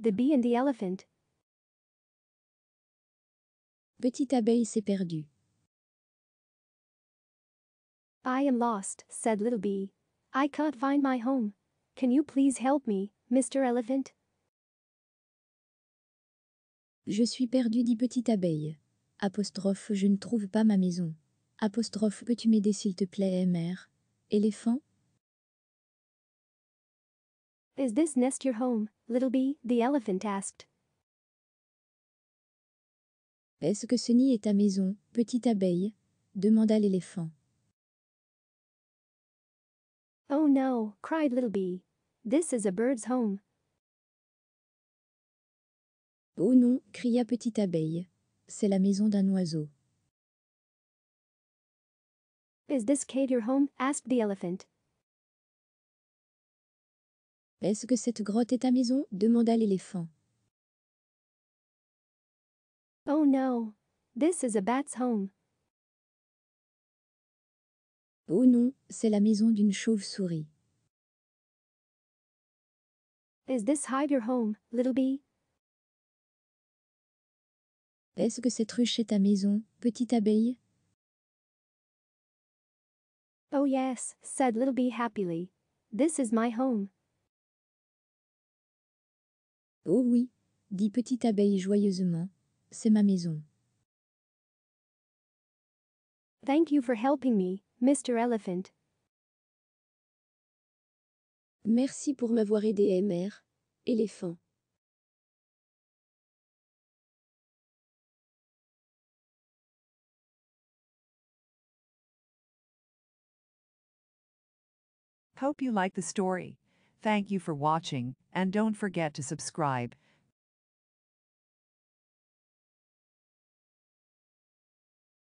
The Bee and the Elephant. Petite abeille s'est perdue. I am lost, said Little Bee. I can't find my home. Can you please help me, Mr. Elephant? Je suis perdu, dit Petite Abeille. Apostrophe, je ne trouve pas ma maison. Apostrophe, peux-tu m'aider s'il te plaît, mère Éléphant Is this nest your home, little bee? the elephant asked. Est-ce que ce nid est ta maison, petite abeille demanda l'éléphant. Oh no, cried Little Bee. This is a bird's home. Oh non, cria Petite Abeille. C'est la maison d'un oiseau. Is this cave your home? asked the elephant. Est-ce que cette grotte est ta maison demanda l'éléphant. Oh no, this is a bat's home. Oh non, c'est la maison d'une chauve-souris. Is this hive your home, little bee? Est-ce que cette ruche est ta maison, petite abeille? Oh yes, said little bee happily. This is my home. Oh oui, dit Petite Abeille joyeusement, c'est ma maison. Thank you for helping me, Mr. Elephant. Merci pour m'avoir aidé, MR, éléphant. Hope you like the story. Thank you for watching. And don't forget to subscribe.